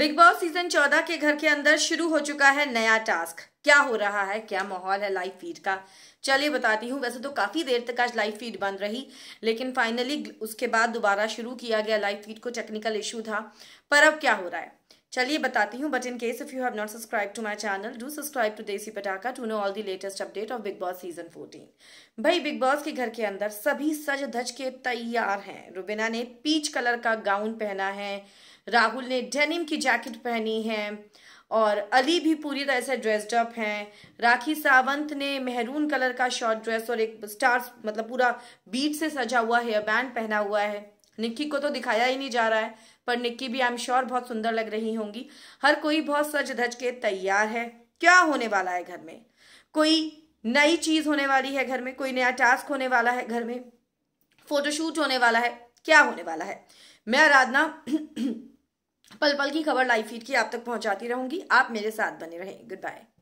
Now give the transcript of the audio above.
big Boss season 14 के घर के अंदर शुरू हो चुका है नया टास्क क्या हो रहा है क्या माहौल है लाइव फीड का चलिए बताती हूँ वैसे तो काफ़ी देर तक आज लाइव फीड बंद रही लेकिन फाइनली उसके बाद दोबारा शुरू किया गया लाइव फीड को टेक्निकल इशू था पर अब क्या हो रहा है चलिए बताती हूँ but in case if you have not subscribe to my channel do subscribe to Desi Patakha to know all the latest update of Bigg Boss season 14 भाई बिग बॉस के घर के अंदर सभी सज धज के तैयार हैं रुबिना ने पीच कलर का गाउन पहना है राहुल ने डेनिम की जैकेट पहनी है और अली भी पूरी तरह से ड्रेस्ड अप हैं राखी सावंत ने मेहरून कलर का शॉर्ट ड्रेस और एक स्टार्स मतलब पूरा बीट से सजा हुआ हेयर बैंड पहना हुआ है निक्की को तो दिखाया ही नहीं जा रहा है पर निक्की भी आई एम श्योर बहुत सुंदर लग रही होंगी हर कोई बहुत सज धज के तैयार है क्या होने वाला है घर में कोई नई चीज होने वाली है घर में कोई नया टास्क होने वाला है घर में फोटोशूट होने वाला है क्या होने वाला है मैं आराधना पल पल की खबर लाइव फीड की आप तक पहुंचाती रहूंगी आप मेरे साथ बने रहें गुड बाय